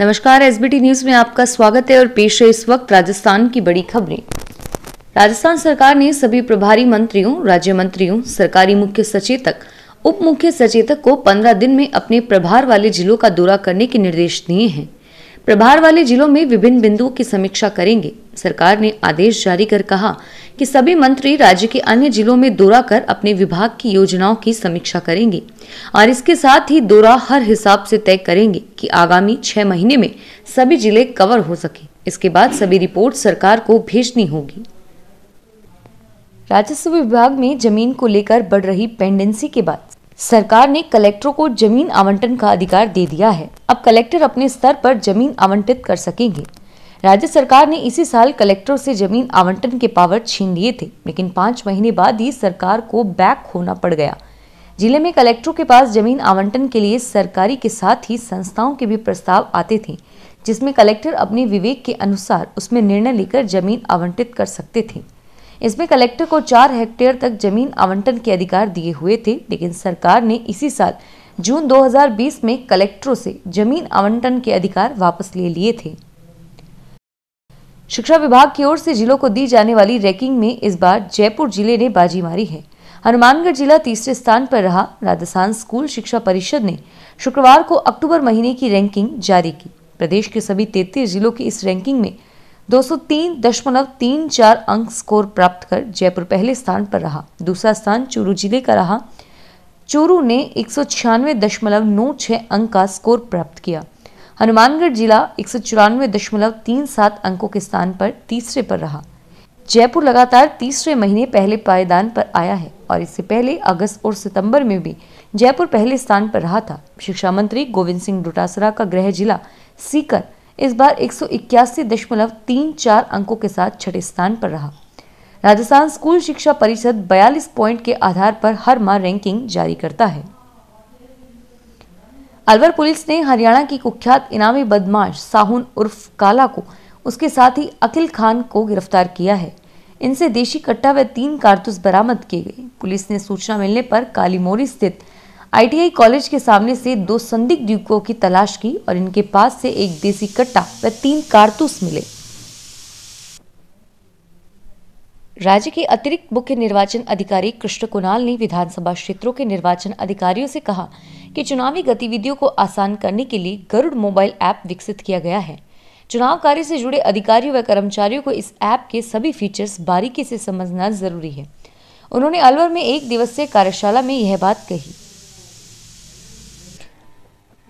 नमस्कार SBT news में आपका स्वागत है और पेश है इस वक्त राजस्थान की बड़ी खबरें राजस्थान सरकार ने सभी प्रभारी मंत्रियों राज्य मंत्रियों सरकारी मुख्य सचेतक उप मुख्य सचेतक को 15 दिन में अपने प्रभार वाले जिलों का दौरा करने के निर्देश दिए हैं प्रभार वाले जिलों में विभिन्न बिंदुओं की समीक्षा करेंगे सरकार ने आदेश जारी कर कहा कि सभी मंत्री राज्य के अन्य जिलों में दौरा कर अपने विभाग की योजनाओं की समीक्षा करेंगे और इसके साथ ही दौरा हर हिसाब से तय करेंगे कि आगामी छह महीने में सभी जिले कवर हो सके इसके बाद सभी रिपोर्ट सरकार को भेजनी होगी राजस्व विभाग में जमीन को लेकर बढ़ रही पेंडेंसी के बाद सरकार ने कलेक्टरों को जमीन आवंटन का अधिकार दे दिया है अब कलेक्टर अपने स्तर पर जमीन आवंटित कर सकेंगे राज्य सरकार ने इसी साल कलेक्टरों से जमीन आवंटन के पावर छीन लिए थे लेकिन पाँच महीने बाद ही सरकार को बैक होना पड़ गया जिले में कलेक्टरों के पास जमीन आवंटन के लिए सरकारी के साथ ही संस्थाओं के भी प्रस्ताव आते थे जिसमें कलेक्टर अपने विवेक के अनुसार उसमें निर्णय लेकर जमीन आवंटित कर सकते थे इसमें कलेक्टर को चार हेक्टेयर तक जमीन आवंटन के अधिकार दिए हुए थे लेकिन सरकार ने इसी साल जून 2020 में कलेक्टरों से जमीन आवंटन के अधिकार वापस ले लिए थे शिक्षा विभाग की ओर से जिलों को दी जाने वाली रैंकिंग में इस बार जयपुर जिले ने बाजी मारी है हनुमानगढ़ जिला तीसरे स्थान पर रहा राजस्थान स्कूल शिक्षा परिषद ने शुक्रवार को अक्टूबर महीने की रैंकिंग जारी की प्रदेश के सभी तैतीस जिलों की इस रैंकिंग में 203.34 अंक स्कोर प्राप्त कर जयपुर पहले स्थान पर रहा दूसरा स्थान चूरू जिले का रहा चूरू ने एक अंक का स्कोर प्राप्त किया हनुमानगढ़ जिला एक अंकों के स्थान पर तीसरे पर रहा जयपुर लगातार तीसरे महीने पहले पायदान पर आया है और इससे पहले अगस्त और सितंबर में भी जयपुर पहले स्थान पर रहा था शिक्षा मंत्री गोविंद सिंह डोटासरा का गृह जिला सीकर इस बार एक अंकों के साथ छठे स्थान पर रहा राजस्थान स्कूल शिक्षा परिषद 42 पॉइंट के आधार पर हर माह रैंकिंग जारी करता है अलवर पुलिस ने हरियाणा की कुख्यात इनामी बदमाश साहून उर्फ काला को उसके साथ ही अखिल खान को गिरफ्तार किया है इनसे देशी कट्टा व तीन कारतूस बरामद किए गए पुलिस ने सूचना मिलने पर कालीमोरी स्थित आईटीआई कॉलेज के सामने से दो संदिग्ध युवकों की तलाश की और इनके पास से एक देसी कट्टा व तीन कारतूस मिले राज्य के अतिरिक्त मुख्य निर्वाचन अधिकारी कृष्ण कुणाल ने विधानसभा क्षेत्रों के निर्वाचन अधिकारियों से कहा कि चुनावी गतिविधियों को आसान करने के लिए गरुड़ मोबाइल ऐप विकसित किया गया है चुनाव कार्य से जुड़े अधिकारियों व कर्मचारियों को इस ऐप के सभी फीचर्स बारीकी से समझना जरूरी है उन्होंने अलवर में एक दिवसीय कार्यशाला में यह बात कही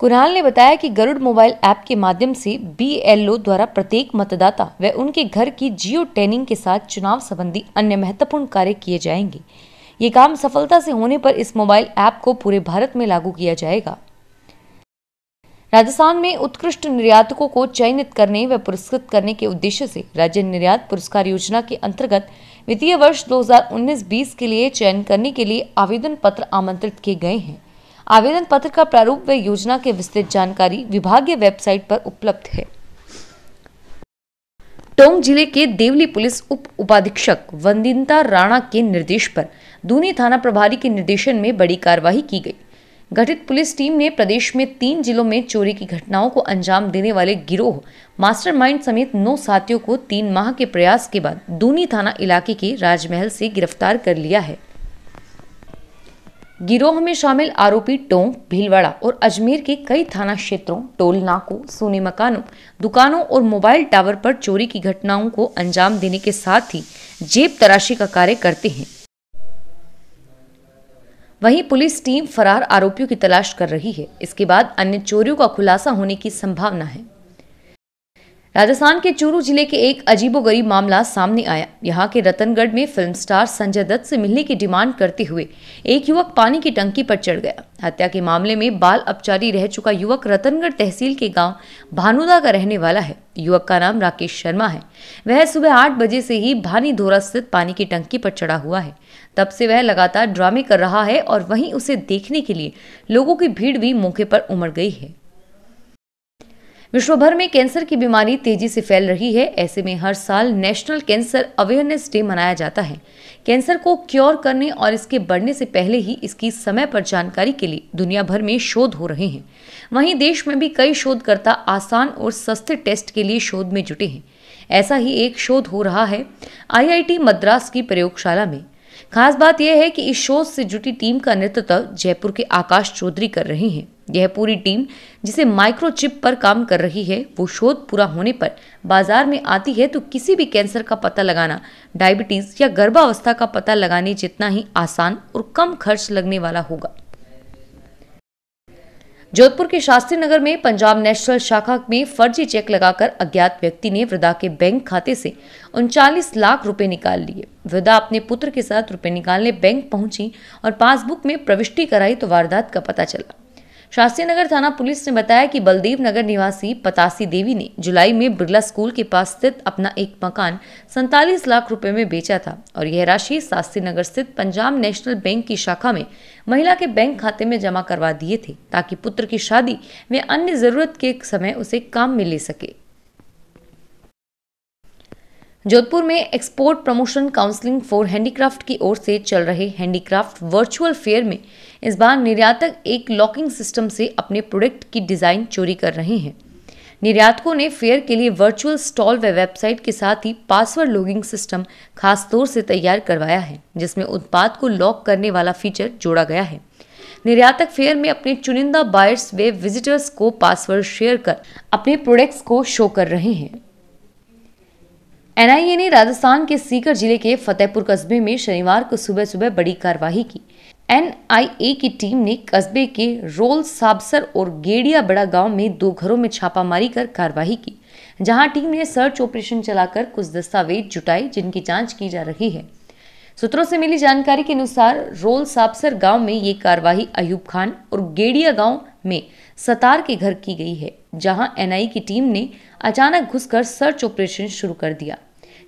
कुणाल ने बताया कि गरुड़ मोबाइल ऐप के माध्यम से बीएलओ द्वारा प्रत्येक मतदाता व उनके घर की जियो टैनिंग के साथ चुनाव संबंधी अन्य महत्वपूर्ण कार्य किए जाएंगे ये काम सफलता से होने पर इस मोबाइल ऐप को पूरे भारत में लागू किया जाएगा राजस्थान में उत्कृष्ट निर्यातकों को चयनित करने व पुरस्कृत करने के उद्देश्य से राज्य निर्यात पुरस्कार योजना के अंतर्गत वित्तीय वर्ष 2019-20 के लिए चयन करने के लिए आवेदन पत्र आमंत्रित किए गए हैं आवेदन पत्र का प्रारूप व योजना के विस्तृत जानकारी विभागीय वेबसाइट पर उपलब्ध है टोंग जिले के देवली पुलिस उप उपाधीक्षक वंदिता राणा के निर्देश पर दूनी थाना प्रभारी के निर्देशन में बड़ी कार्यवाही की गई गठित पुलिस टीम ने प्रदेश में तीन जिलों में चोरी की घटनाओं को अंजाम देने वाले गिरोह मास्टरमाइंड समेत नौ साथियों को तीन माह के प्रयास के बाद दूनी थाना इलाके के राजमहल से गिरफ्तार कर लिया है गिरोह में शामिल आरोपी टोंक भीलवाड़ा और अजमेर के कई थाना क्षेत्रों टोल नाकों सोने मकानों दुकानों और मोबाइल टावर पर चोरी की घटनाओं को अंजाम देने के साथ ही जेब तराशी का कार्य करते हैं वहीं पुलिस टीम फरार आरोपियों की तलाश कर रही है इसके बाद अन्य चोरियों का खुलासा होने की संभावना है राजस्थान के चूरू जिले के एक अजीबोगरीब मामला सामने आया यहाँ के रतनगढ़ में फिल्म स्टार संजय दत्त से मिलने की डिमांड करते हुए एक युवक पानी की टंकी पर चढ़ गया हत्या के मामले में बाल अपचारी रह चुका युवक रतनगढ़ तहसील के गांव भानुदा का रहने वाला है युवक का नाम राकेश शर्मा है वह सुबह आठ बजे से ही भानी धोरा स्थित पानी की टंकी पर चढ़ा हुआ है तब से वह लगातार ड्रामे कर रहा है और वहीं उसे देखने के लिए लोगों की भीड़ भी मौके पर उमड़ गई है विश्व भर में कैंसर की बीमारी तेजी से फैल रही है ऐसे में हर साल नेशनल कैंसर अवेयरनेस डे मनाया जाता है कैंसर को क्योर करने और इसके बढ़ने से पहले ही इसकी समय पर जानकारी के लिए दुनिया भर में शोध हो रहे हैं वहीं देश में भी कई शोधकर्ता आसान और सस्ते टेस्ट के लिए शोध में जुटे हैं ऐसा ही एक शोध हो रहा है आईआईटी मद्रास की प्रयोगशाला में खास बात यह है कि इस शो से जुटी टीम का नेतृत्व जयपुर के आकाश चौधरी कर रहे हैं यह पूरी टीम जिसे माइक्रोचिप पर काम कर रही है वो शोध पूरा होने पर बाजार में आती है तो किसी भी कैंसर का पता लगाना डायबिटीज या गर्भावस्था का पता लगाने जितना ही आसान और कम खर्च लगने वाला होगा जोधपुर के शास्त्री नगर में पंजाब नेशनल शाखा में फर्जी चेक लगाकर अज्ञात व्यक्ति ने वृद्धा के बैंक खाते से उनचालीस लाख रुपए निकाल लिए वृद्धा अपने पुत्र के साथ रुपए निकालने बैंक पहुंची और पासबुक में प्रविष्टि कराई तो वारदात का पता चला शास्त्री नगर थाना पुलिस ने बताया कि बलदेव नगर निवासी पतासी देवी ने जुलाई में बिरला स्कूल के पास स्थित अपना एक मकान सैंतालीस लाख रुपए में बेचा था और यह राशि शास्त्री नगर स्थित पंजाब नेशनल बैंक की शाखा में महिला के बैंक खाते में जमा करवा दिए थे ताकि पुत्र की शादी व अन्य जरूरत के समय उसे काम में ले सके जोधपुर में export promotion counselling for handicraft की ओर से चल रहे हैंडीक्राफ्ट वर्चुअल फेयर में इस बार निर्यातक एक लॉकिंग सिस्टम से अपने प्रोडक्ट की डिज़ाइन चोरी कर रहे हैं निर्यातकों ने फेयर के लिए वर्चुअल स्टॉल व वेबसाइट के साथ ही पासवर्ड लॉगिंग सिस्टम खास तौर से तैयार करवाया है जिसमें उत्पाद को लॉक करने वाला फीचर जोड़ा गया है निर्यातक फेयर में अपने चुनिंदा बायर्स व विजिटर्स को पासवर्ड शेयर कर अपने प्रोडक्ट्स को शो कर रहे हैं एनआईए ने राजस्थान के सीकर जिले के फतेहपुर कस्बे में शनिवार को सुबह सुबह बड़ी कार्रवाई की एनआईए की टीम ने कस्बे के रोल साबसर और गेड़िया बड़ा गांव में दो घरों में छापामारी कर कार्रवाई की जहां टीम ने सर्च ऑपरेशन चलाकर कुछ दस्तावेज जुटाए जिनकी जांच की जा रही है सूत्रों से मिली जानकारी के अनुसार रोल सापसर गांव में ये कार्यवाही अयूब खान और गेड़िया गांव में सतार के घर की गई है जहां एनआई की टीम ने अचानक घुसकर सर्च ऑपरेशन शुरू कर दिया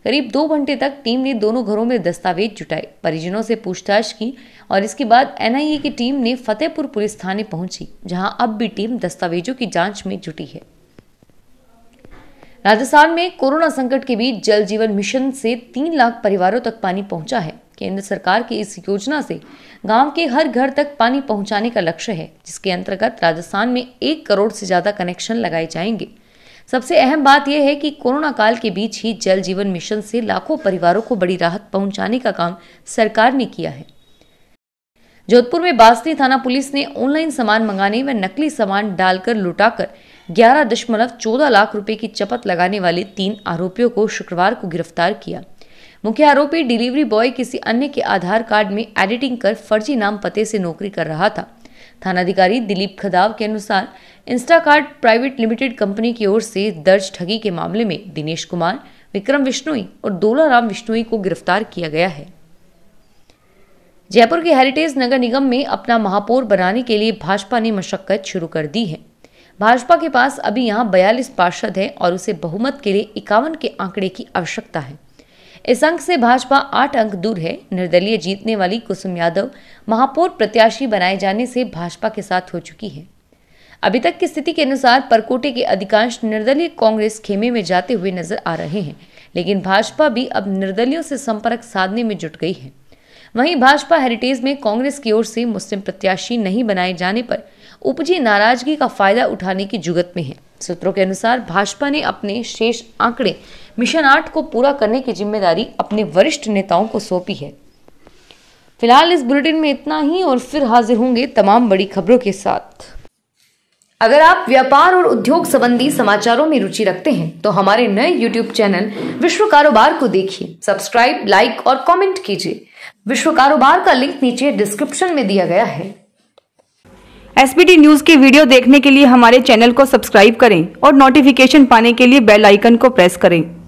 करीब दो घंटे तक टीम ने दोनों घरों में दस्तावेज जुटाए परिजनों से पूछताछ की और इसके बाद एनआईए की टीम ने फतेहपुर पुलिस थाने पहुंची जहां अब भी टीम दस्तावेजों की जांच में जुटी है राजस्थान में कोरोना संकट के बीच जल जीवन मिशन से तीन लाख परिवारों तक पानी पहुंचा है केंद्र सरकार की इस योजना से गांव के हर घर तक पानी पहुंचाने का लक्ष्य है जिसके अंतर्गत राजस्थान में एक करोड़ से ज्यादा कनेक्शन लगाए जाएंगे सबसे अहम बात यह है कि कोरोना काल के बीच ही जल जीवन मिशन से लाखों परिवारों को बड़ी राहत पहुंचाने का काम सरकार ने किया है जोधपुर में बास्ती थाना पुलिस ने ऑनलाइन सामान मंगाने व नकली सामान डालकर लुटाकर ग्यारह दशमलव चौदह लाख रुपए की चपत लगाने वाले तीन आरोपियों को शुक्रवार को गिरफ्तार किया मुख्य आरोपी डिलीवरी बॉय किसी अन्य के आधार कार्ड में एडिटिंग कर फर्जी नाम पते से नौकरी कर रहा था थानाधिकारी दिलीप खदाव के अनुसार इंस्टाकार्ट प्राइवेट लिमिटेड कंपनी की ओर से दर्ज ठगी के मामले में दिनेश कुमार विक्रम विष्णुई और दोलाराम विष्णुई को गिरफ्तार किया गया है जयपुर के हेरिटेज नगर निगम में अपना महापौर बनाने के लिए भाजपा ने मशक्कत शुरू कर दी है भाजपा के पास अभी यहाँ बयालीस पार्षद हैं और उसे बहुमत के लिए इक्यावन के आंकड़े की आवश्यकता है इस अंक से भाजपा आठ अंक दूर है निर्दलीय जीतने वाली कुसुम यादव महापौर प्रत्याशी बनाए जाने से भाजपा के साथ हो चुकी है अभी तक की स्थिति के अनुसार परकोटे के अधिकांश निर्दलीय कांग्रेस खेमे में जाते हुए नजर आ रहे हैं लेकिन भाजपा भी अब निर्दलियों से संपर्क साधने में जुट गई है वहीं भाजपा हेरिटेज में कांग्रेस की ओर से मुस्लिम प्रत्याशी नहीं बनाए जाने पर उपजी नाराजगी का फायदा उठाने की जुगत में है सूत्रों के अनुसार भाजपा ने अपने शेष आंकड़े मिशन आठ को पूरा करने की जिम्मेदारी अपने वरिष्ठ नेताओं को सौंपी है फिलहाल इस बुलेटिन में इतना ही और फिर हाजिर होंगे तमाम बड़ी खबरों के साथ अगर आप व्यापार और उद्योग संबंधी समाचारों में रुचि रखते हैं तो हमारे नए YouTube चैनल विश्व कारोबार को देखिए सब्सक्राइब लाइक और कमेंट कीजिए विश्व कारोबार का लिंक नीचे डिस्क्रिप्शन में दिया गया है एसपीटी न्यूज की वीडियो देखने के लिए हमारे चैनल को सब्सक्राइब करें और नोटिफिकेशन पाने के लिए बेल आइकन को प्रेस करें